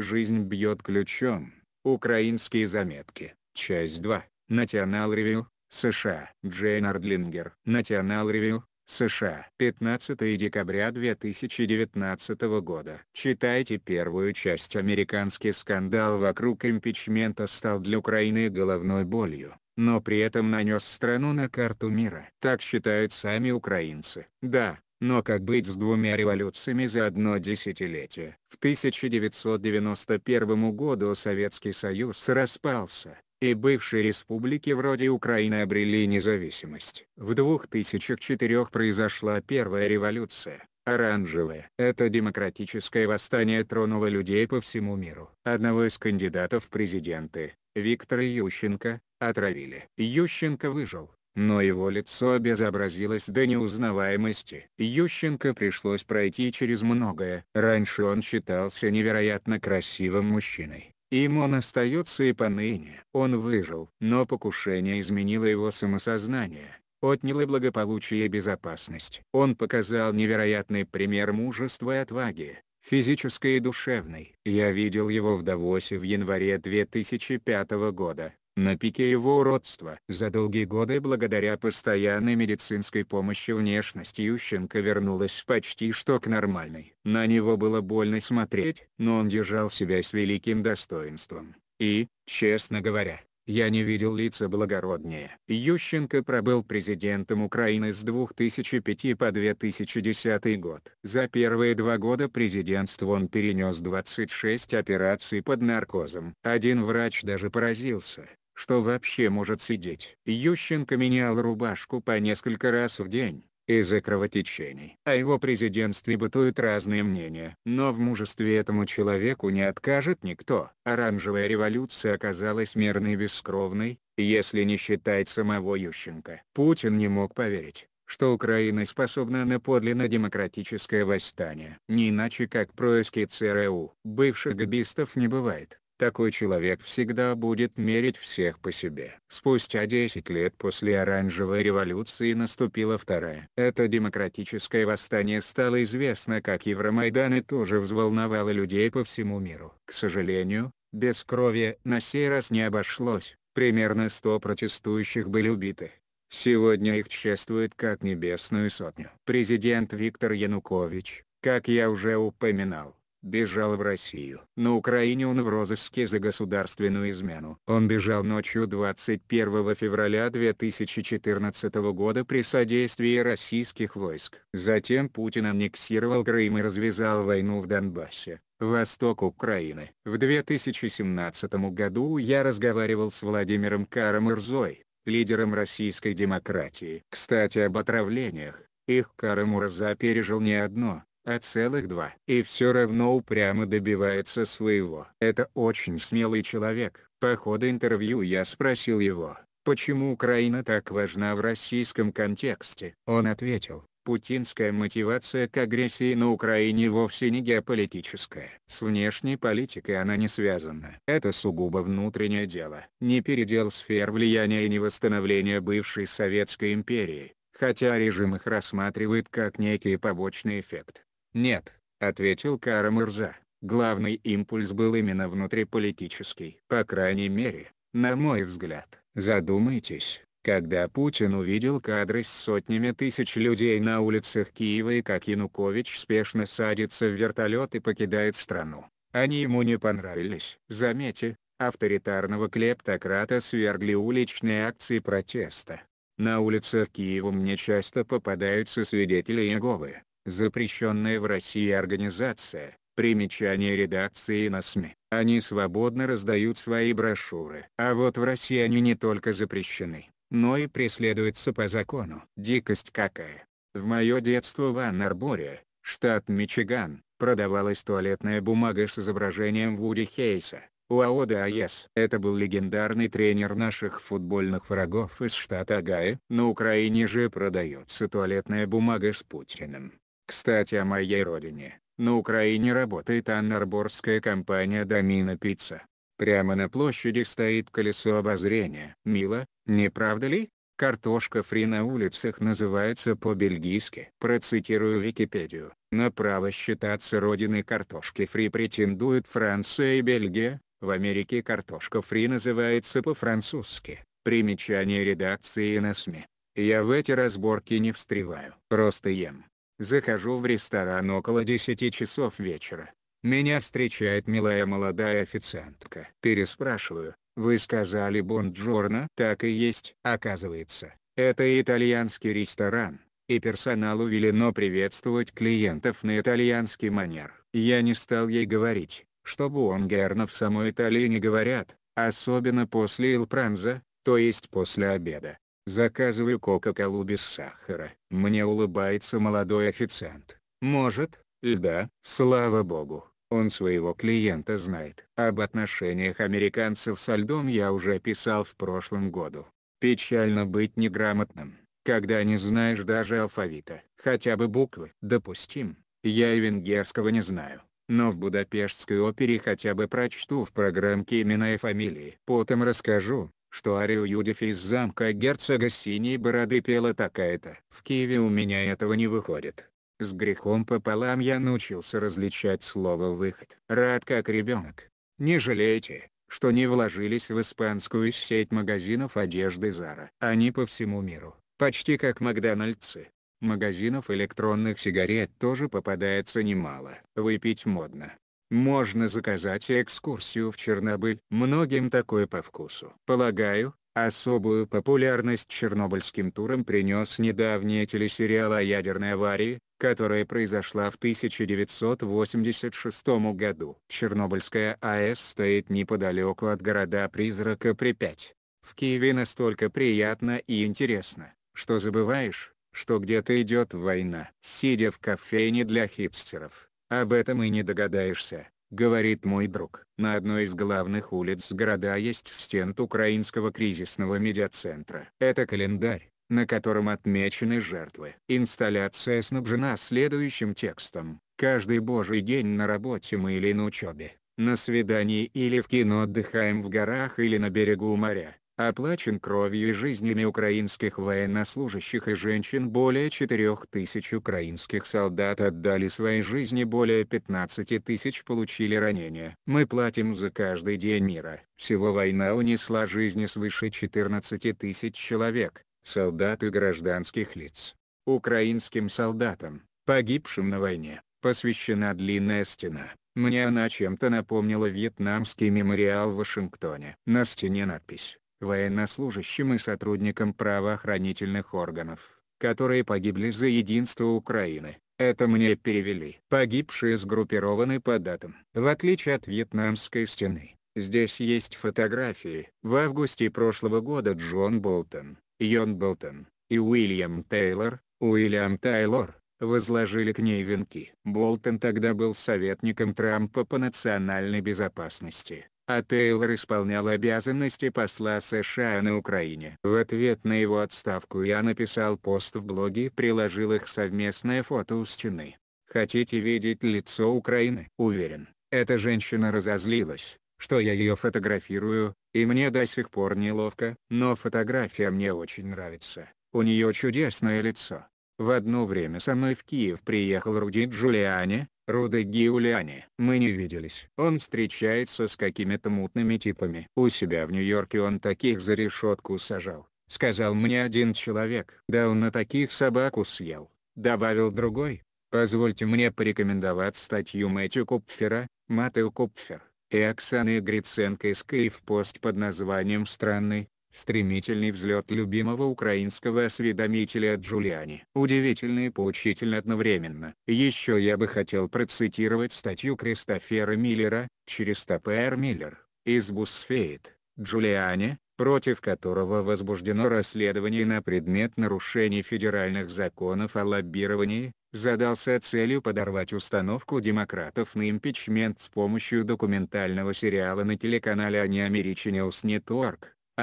Жизнь бьет ключом. Украинские заметки. Часть 2. National Review. США. Джейн Ардлингер. National Review. США. 15 декабря 2019 года. Читайте первую часть «Американский скандал вокруг импичмента стал для Украины головной болью» но при этом нанес страну на карту мира. Так считают сами украинцы. Да, но как быть с двумя революциями за одно десятилетие? В 1991 году Советский Союз распался, и бывшие республики вроде Украины обрели независимость. В 2004 произошла первая революция, оранжевая. Это демократическое восстание тронуло людей по всему миру. Одного из кандидатов в президенты, Виктора Ющенко, отравили. Ющенко выжил, но его лицо обезобразилось до неузнаваемости. Ющенко пришлось пройти через многое. Раньше он считался невероятно красивым мужчиной. Им он остается и поныне. Он выжил, но покушение изменило его самосознание, отняло благополучие и безопасность. Он показал невероятный пример мужества и отваги, физической и душевной. Я видел его в Давосе в январе 2005 года. На пике его уродства за долгие годы благодаря постоянной медицинской помощи внешность Ющенко вернулась почти что к нормальной. На него было больно смотреть, но он держал себя с великим достоинством. И, честно говоря, я не видел лица благороднее. Ющенко пробыл президентом Украины с 2005 по 2010 год. За первые два года президентства он перенес 26 операций под наркозом. Один врач даже поразился, что вообще может сидеть. Ющенко менял рубашку по несколько раз в день из-за кровотечений. О а его президентстве бытуют разные мнения. Но в мужестве этому человеку не откажет никто. Оранжевая революция оказалась мирной и бескровной, если не считать самого Ющенко. Путин не мог поверить что Украина способна на подлинно демократическое восстание. Не иначе как происки ЦРУ. Бывших габистов не бывает. Такой человек всегда будет мерить всех по себе. Спустя 10 лет после Оранжевой революции наступила вторая. Это демократическое восстание стало известно как Евромайдан и тоже взволновало людей по всему миру. К сожалению, без крови на сей раз не обошлось. Примерно 100 протестующих были убиты. Сегодня их чествуют как небесную сотню. Президент Виктор Янукович, как я уже упоминал, Бежал в Россию. На Украине он в розыске за государственную измену. Он бежал ночью 21 февраля 2014 года при содействии российских войск. Затем Путин аннексировал Крым и развязал войну в Донбассе. Восток Украины. В 2017 году я разговаривал с Владимиром Карамурзой, лидером российской демократии. Кстати об отравлениях. Их Карамурза пережил не одно, а целых два. И все равно упрямо добивается своего. Это очень смелый человек. По ходу интервью я спросил его, почему Украина так важна в российском контексте. Он ответил, путинская мотивация к агрессии на Украине вовсе не геополитическая. С внешней политикой она не связана. Это сугубо внутреннее дело. Не передел сфер влияния и не восстановление бывшей Советской империи, хотя режим их рассматривает как некий побочный эффект. «Нет», — ответил Кара Мырза, — «главный импульс был именно внутриполитический. По крайней мере, на мой взгляд, задумайтесь». Когда Путин увидел кадры с сотнями тысяч людей на улицах Киева и как Янукович спешно садится в вертолет и покидает страну, они ему не понравились. Заметьте, авторитарного клептократа свергли уличные акции протеста. На улицах Киева мне часто попадаются свидетели Иеговы, запрещенная в России организация, примечание редакции на СМИ. Они свободно раздают свои брошюры. А вот в России они не только запрещены, но и преследуются по закону. Дикость какая. В мое детство в Анн-Арборе, штат Мичиган, продавалась туалетная бумага с изображением Вуди Хейса. Уаода Айес. Это был легендарный тренер наших футбольных врагов из штата Гая. На Украине же продается туалетная бумага с Путиным. Кстати о моей родине. На Украине работает аннерборская компания «Домина Пицца». Прямо на площади стоит колесо обозрения. Мило, не правда ли? Картошка фри на улицах называется по-бельгийски. Процитирую Википедию. На право считаться родиной картошки фри претендуют Франция и Бельгия. В Америке картошка фри называется по-французски. Примечание редакции на СМИ. Я в эти разборки не встреваю. Просто ем. Захожу в ресторан около 10 часов вечера. Меня встречает милая молодая официантка. Переспрашиваю, вы сказали «бонджорно»? Так и есть. Оказывается, это итальянский ресторан, и персоналу велено приветствовать клиентов на итальянский манер. Я не стал ей говорить, что буонгерно в самой Италии не говорят, особенно после Илпранза, то есть после обеда. Заказываю кока-колу без сахара. Мне улыбается молодой официант. Может, и да. Слава богу, он своего клиента знает. Об отношениях американцев со льдом я уже писал в прошлом году. Печально быть неграмотным, когда не знаешь даже алфавита, хотя бы буквы. Допустим, я и венгерского не знаю. Но в Будапештской опере хотя бы прочту в программке имена и фамилии. Потом расскажу, что арию Юдифи из замка герцога Синей Бороды пела такая-то. В Киеве у меня этого не выходит. С грехом пополам я научился различать слово «выход». Рад как ребенок. Не жалейте, что не вложились в испанскую сеть магазинов одежды Зара. Они по всему миру, почти как макдональдсы. Магазинов электронных сигарет тоже попадается немало. Выпить модно. Можно заказать экскурсию в Чернобыль. Многим такое по вкусу. Полагаю, особую популярность чернобыльским турам принес недавний телесериал о ядерной аварии, которая произошла в 1986 году. Чернобыльская АЭС стоит неподалеку от города-призрака Припять. В Киеве настолько приятно и интересно, что забываешь, что где-то идет война. Сидя в кофейне для хипстеров об этом и не догадаешься, говорит мой друг. На одной из главных улиц города есть стенд украинского кризисного медиацентра. Это календарь, на котором отмечены жертвы. Инсталляция снабжена следующим текстом. Каждый божий день на работе мы или на учебе, на свидании или в кино отдыхаем в горах или на берегу моря оплачен кровью и жизнями украинских военнослужащих и женщин более 4000 украинских солдат отдали свои жизни более 15 тысяч получили ранения. Мы платим за каждый день мира. Всего война унесла жизни свыше 14 тысяч человек, солдат и гражданских лиц. Украинским солдатам, погибшим на войне, посвящена длинная стена. Мне она чем-то напомнила вьетнамский мемориал в Вашингтоне. На стене надпись военнослужащим и сотрудникам правоохранительных органов, которые погибли за единство Украины. Это мне перевели. Погибшие сгруппированы по датам. В отличие от Вьетнамской стены, здесь есть фотографии. В августе прошлого года Джон Болтон, Йон Болтон и Уильям Тейлор, Уильям Тайлор, возложили к ней венки. Болтон тогда был советником Трампа по национальной безопасности а Тейлор исполнял обязанности посла США на Украине. В ответ на его отставку я написал пост в блоге и приложил их совместное фото у стены. Хотите видеть лицо Украины? Уверен, эта женщина разозлилась, что я ее фотографирую, и мне до сих пор неловко, но фотография мне очень нравится, у нее чудесное лицо. В одно время со мной в Киев приехал Руди Джулиани, Рода Гиулиани. Мы не виделись. Он встречается с какими-то мутными типами. У себя в Нью-Йорке он таких за решетку сажал. Сказал мне один человек. Да он на таких собаку съел. Добавил другой. Позвольте мне порекомендовать статью Мэтью Купфера, Матео Купфер, и Оксаны Гриценко из Киев-Пост под названием «Странный, Стремительный взлет любимого украинского осведомителя Джулиани. Удивительно и поучительно одновременно. Еще я бы хотел процитировать статью Кристофера Миллера, через Т.П.Р. Миллер, из Бусфейт, Джулиани, против которого возбуждено расследование на предмет нарушений федеральных законов о лоббировании, задался целью подорвать установку демократов на импичмент с помощью документального сериала на телеканале Они American News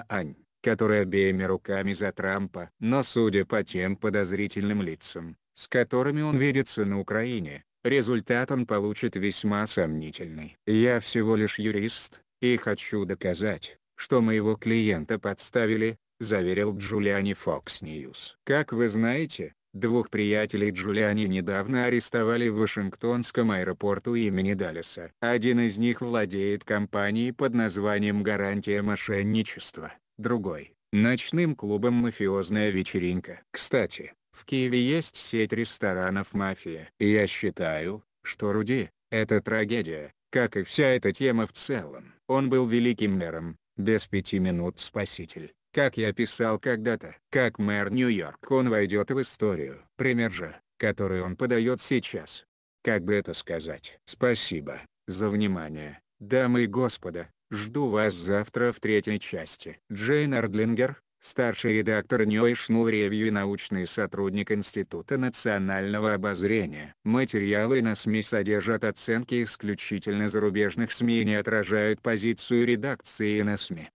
Аань, который обеими руками за Трампа. Но судя по тем подозрительным лицам, с которыми он видится на Украине, результат он получит весьма сомнительный. Я всего лишь юрист, и хочу доказать, что моего клиента подставили, заверил Джулиани Fox News. Как вы знаете, Двух приятелей Джулиани недавно арестовали в Вашингтонском аэропорту имени Далласа. Один из них владеет компанией под названием «Гарантия мошенничества», другой – ночным клубом «Мафиозная вечеринка». Кстати, в Киеве есть сеть ресторанов «Мафия». Я считаю, что Руди – это трагедия, как и вся эта тема в целом. Он был великим мэром, без пяти минут спаситель. Как я писал когда-то, как мэр Нью-Йорк он войдет в историю. Пример же, который он подает сейчас. Как бы это сказать? Спасибо за внимание, дамы и господа. Жду вас завтра в третьей части. Джейн Ардлингер, старший редактор National Review и научный сотрудник Института национального обозрения. Материалы на СМИ содержат оценки исключительно зарубежных СМИ и не отражают позицию редакции на СМИ.